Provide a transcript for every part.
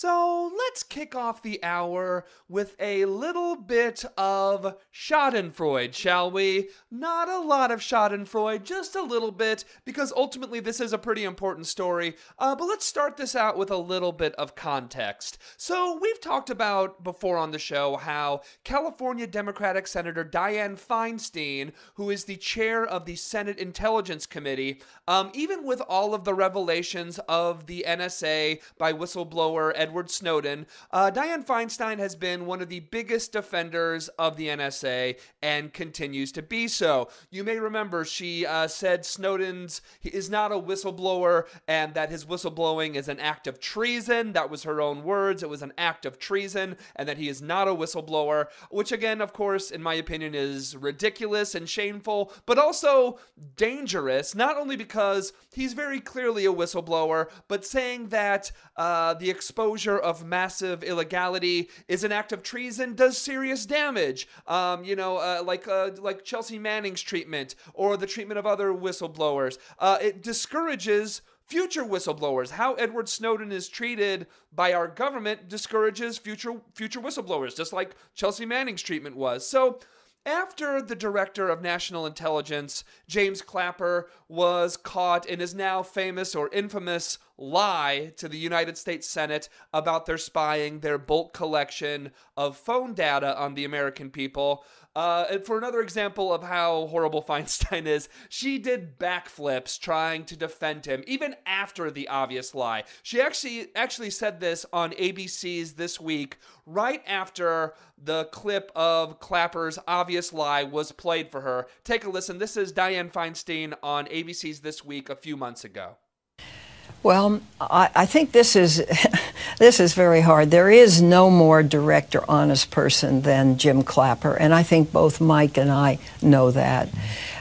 So let's kick off the hour with a little bit of Schadenfreude, shall we? Not a lot of Schadenfreude, just a little bit, because ultimately this is a pretty important story. Uh, but let's start this out with a little bit of context. So we've talked about before on the show how California Democratic Senator Dianne Feinstein, who is the chair of the Senate Intelligence Committee, um, even with all of the revelations of the NSA by whistleblower Ed Edward Snowden, uh, Feinstein has been one of the biggest defenders of the NSA and continues to be so. You may remember she uh, said Snowden's is not a whistleblower and that his whistleblowing is an act of treason. That was her own words. It was an act of treason, and that he is not a whistleblower, which again, of course, in my opinion, is ridiculous and shameful, but also dangerous. Not only because he's very clearly a whistleblower, but saying that uh, the exposure exposure of massive illegality is an act of treason, does serious damage. Um, you know, uh, like uh, like Chelsea Manning's treatment or the treatment of other whistleblowers. Uh, it discourages future whistleblowers. How Edward Snowden is treated by our government discourages future future whistleblowers, just like Chelsea Manning's treatment was. So after the director of national intelligence, James Clapper, was caught in his now famous or infamous lie to the United States Senate about their spying, their bulk collection of phone data on the American people, uh, for another example of how horrible Feinstein is, she did backflips trying to defend him, even after the obvious lie. She actually actually said this on ABC's This Week, right after the clip of Clapper's obvious lie was played for her. Take a listen. This is Diane Feinstein on ABC's This Week a few months ago. Well, I, I, think this is this is very hard. There is no more direct or honest person than Jim Clapper, and I think both Mike and I know that.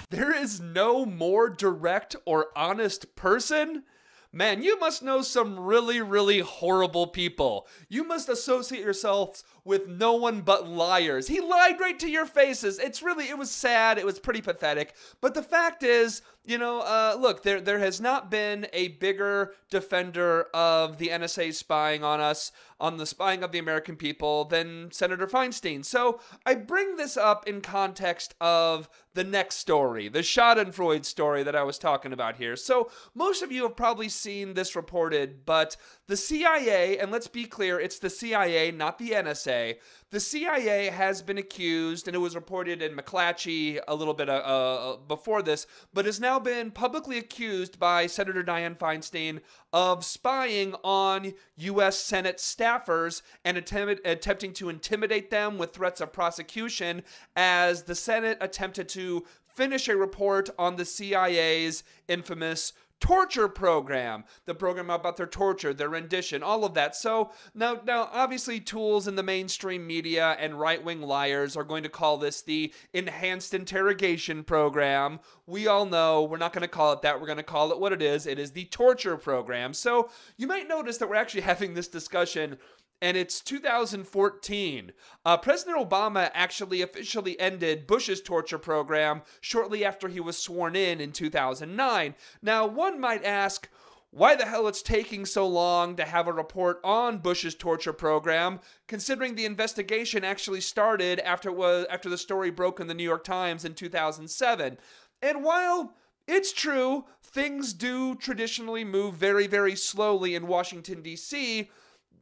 There is no more direct or honest person. Man, you must know some really, really horrible people. You must associate yourselves with no one but liars. He lied right to your faces. It's really, it was sad. It was pretty pathetic. But the fact is, you know, uh, look, there there has not been a bigger defender of the NSA spying on us, on the spying of the American people, than Senator Feinstein. So I bring this up in context of the next story, the Schadenfreude story that I was talking about here. So most of you have probably seen this reported, but the CIA, and let's be clear, it's the CIA, not the NSA. The CIA has been accused, and it was reported in McClatchy a little bit uh, uh, before this, but has now been publicly accused by Senator Dianne Feinstein of spying on U.S. Senate staffers and attempt, attempting to intimidate them with threats of prosecution as the Senate attempted to finish a report on the CIA's infamous torture program, the program about their torture, their rendition, all of that. So now, now obviously, tools in the mainstream media and right wing liars are going to call this the enhanced interrogation program. We all know we're not going to call it that. We're going to call it what it is. It is the torture program. So you might notice that we're actually having this discussion and it's 2014. Uh, President Obama actually officially ended Bush's torture program shortly after he was sworn in in 2009. Now, one might ask, why the hell it's taking so long to have a report on Bush's torture program, considering the investigation actually started after was after the story broke in the New York Times in 2007. And while it's true, things do traditionally move very, very slowly in Washington, D.C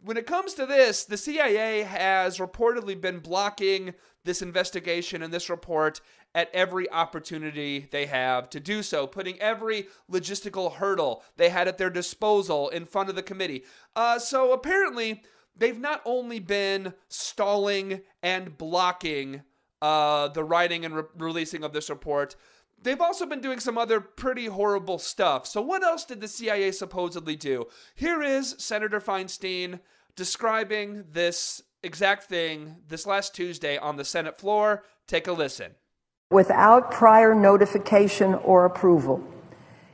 when it comes to this, the CIA has reportedly been blocking this investigation and this report at every opportunity they have to do so, putting every logistical hurdle they had at their disposal in front of the committee. Uh, so apparently, they've not only been stalling and blocking uh, the writing and re- releasing of this report, They've also been doing some other pretty horrible stuff. So, what else did the CIA supposedly do? Here is Senator Feinstein describing this exact thing this last Tuesday on the Senate floor. Take a listen. Without prior notification or approval,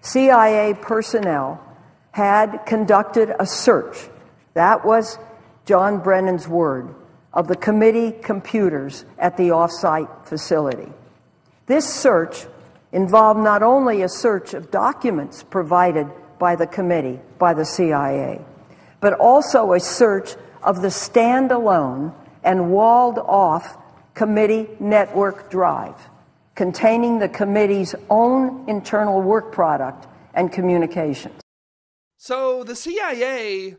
CIA personnel had conducted a search. That was John Brennan's word of the committee computers at the offsite facility. This search involved not only a search of documents provided by the committee, by the CIA, but also a search of the standalone and walled off committee network drive containing the committee's own internal work product and communications. So the CIA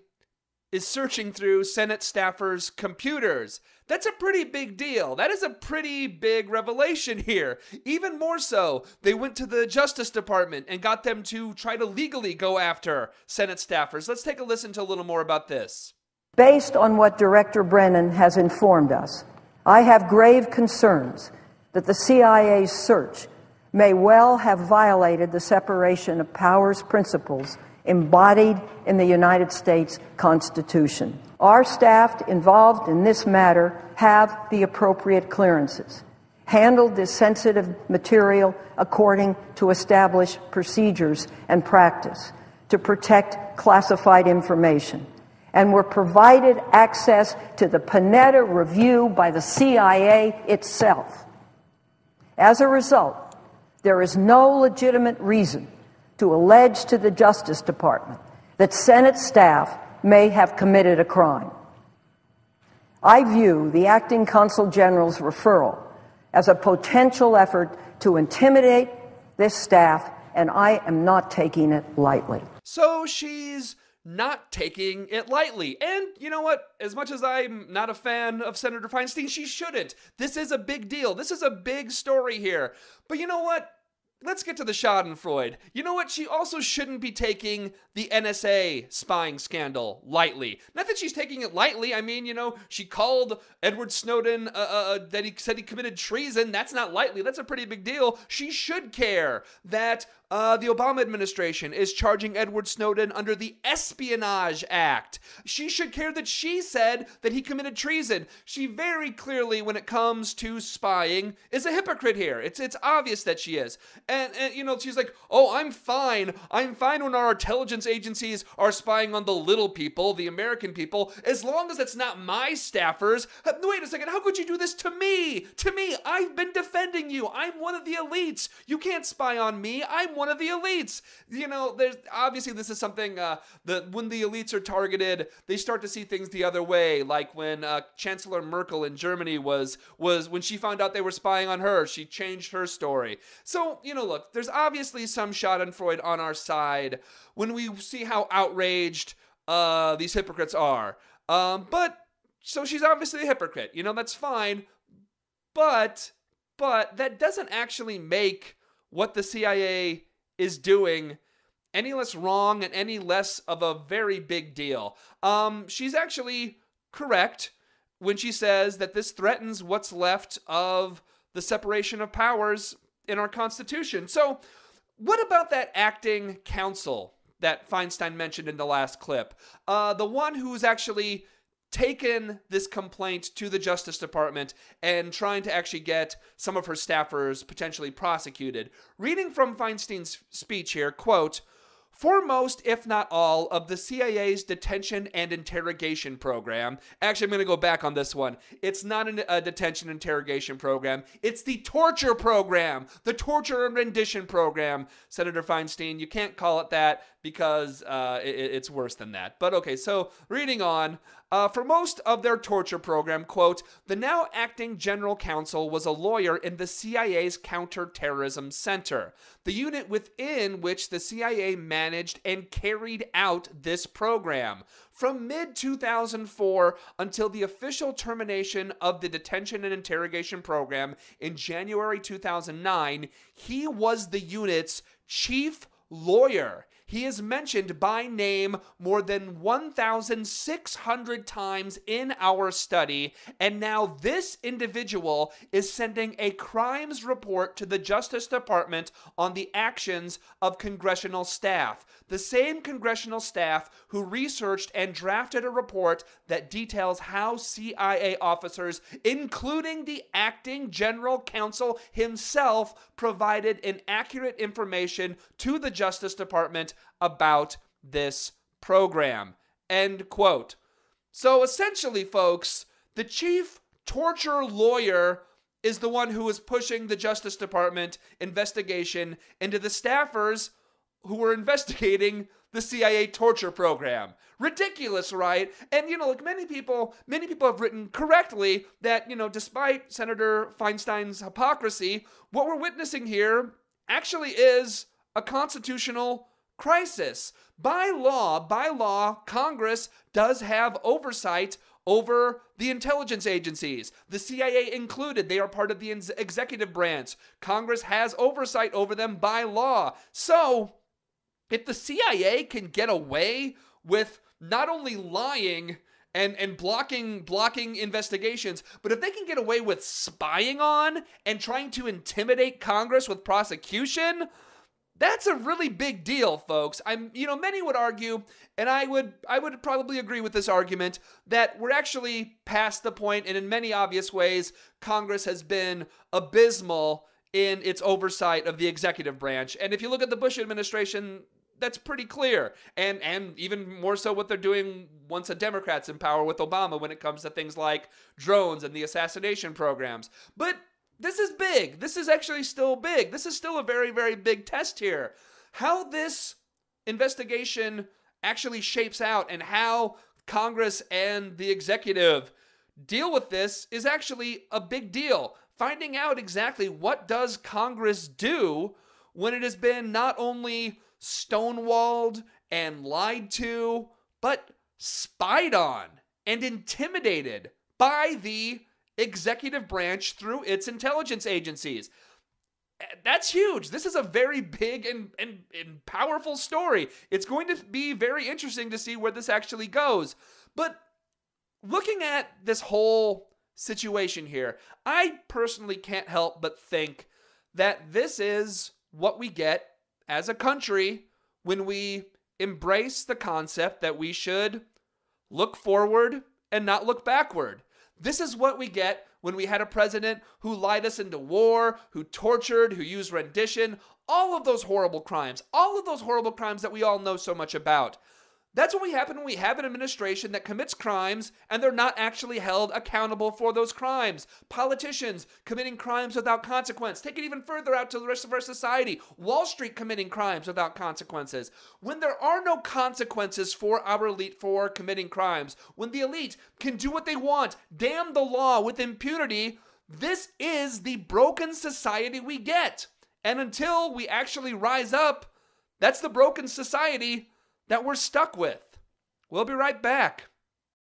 is searching through Senate staffers' computers. That's a pretty big deal. That is a pretty big revelation here. Even more so, they went to the Justice Department and got them to try to legally go after Senate staffers. Let's take a listen to a little more about this. Based on what Director Brennan has informed us, I have grave concerns that the CIA's search may well have violated the separation of powers principles embodied in the United States Constitution. Our staff involved in this matter have the appropriate clearances, handled this sensitive material according to established procedures and practice to protect classified information, and were provided access to the Panetta review by the CIA itself. As a result, there is no legitimate reason to allege to the Justice Department that Senate staff may have committed a crime. I view the acting consul general's referral as a potential effort to intimidate this staff, and I am not taking it lightly. So she's not taking it lightly. And you know what? As much as I'm not a fan of Senator Feinstein, she shouldn't. This is a big deal. This is a big story here. But you know what? let's get to the Schadenfreude. You know what? She also shouldn't be taking the NSA spying scandal lightly. Not that she's taking it lightly. I mean, you know, she called Edward Snowden uh, uh, uh, that he said he committed treason. That's not lightly. That's a pretty big deal. She should care that uh, the Obama administration is charging Edward Snowden under the Espionage Act. She should care that she said that he committed treason. She very clearly, when it comes to spying, is a hypocrite here. It's it's obvious that she is. And, and you know, she's like, oh, I'm fine. I'm fine when our intelligence agencies are spying on the little people, the American people, as long as it's not my staffers. Wait a second, how could you do this to me? To me, I've been defending you. I'm one of the elites. You can't spy on me. I'm one one of the elites. You know, there's obviously this is something uh, that when the elites are targeted, they start to see things the other way. Like when uh, Chancellor Merkel in Germany was was when she found out they were spying on her, she changed her story. So you know, look, there's obviously some Schadenfreude on our side when we see how outraged uh, these hypocrites are. Um, but so she's obviously a hypocrite. You know, that's fine. But but that doesn't actually make what the CIA is doing any less wrong and any less of a very big deal. Um, she's actually correct when she says that this threatens what's left of the separation of powers in our Constitution. So, what about that acting council that Feinstein mentioned in the last clip? Uh, the one who's actually taken this complaint to the Justice Department and trying to actually get some of her staffers potentially prosecuted. Reading from Feinstein's speech here, quote, for most, if not all, of the CIA's detention and interrogation program. Actually, I'm going to go back on this one. It's not an, a detention interrogation program, it's the torture program, the torture and rendition program. Senator Feinstein, you can't call it that because uh, it, it's worse than that. But okay, so reading on, uh, for most of their torture program, quote, the now acting general counsel was a lawyer in the CIA's counterterrorism center, the unit within which the CIA managed and carried out this program from mid 2004 until the official termination of the detention and interrogation program in January 2009. He was the unit's chief lawyer. He is mentioned by name more than 1,600 times in our study, and now this individual is sending a crimes report to the Justice Department on the actions of congressional staff. The same congressional staff who researched and drafted a report that details how CIA officers, including the acting general counsel himself, provided inaccurate information to the Justice Department about this program. End quote. So essentially, folks, the chief torture lawyer is the one who is pushing the Justice Department investigation into the staffers who were investigating the CIA torture program. Ridiculous, right? And you know, like many people, many people have written correctly that, you know, despite Senator Feinstein's hypocrisy, what we're witnessing here actually is a constitutional crisis. By law, by law, Congress does have oversight over the intelligence agencies, the CIA included. They are part of the executive branch. Congress has oversight over them by law. So, if the CIA can get away with not only lying and and blocking blocking investigations, but if they can get away with spying on and trying to intimidate Congress with prosecution, that's a really big deal, folks. I'm, you know, many would argue, and I would, I would probably agree with this argument that we're actually past the point, and in many obvious ways, Congress has been abysmal in its oversight of the executive branch. And if you look at the Bush administration, that's pretty clear. And and even more so what they're doing once a Democrat's in power with Obama when it comes to things like drones and the assassination programs. But this is big. This is actually still big. This is still a very, very big test here. How this investigation actually shapes out and how Congress and the executive deal with this is actually a big deal. Finding out exactly what does Congress do when it has been not only stonewalled and lied to, but spied on and intimidated by the executive branch through its intelligence agencies. Eh, that's huge. This is a very big and, and, and powerful story. It's going to be very interesting to see where this actually goes. But looking at this whole situation here, I personally can't help but think that this is what we get as a country when we embrace the concept that we should look forward and not look backward. This is what we get when we had a president who lied us into war, who tortured, who used rendition, all of those horrible crimes, all of those horrible crimes that we all know so much about. That's what we happen when we have an administration that commits crimes and they're not actually held accountable for those crimes. Politicians committing crimes without consequence. Take it even further out to the rest of our society. Wall Street committing crimes without consequences. When there are no consequences for our elite for committing crimes, when the elite can do what they want, damn the law with impunity, this is the broken society we get. And until we actually rise up, that's the broken society that we're stuck with. We'll be right back.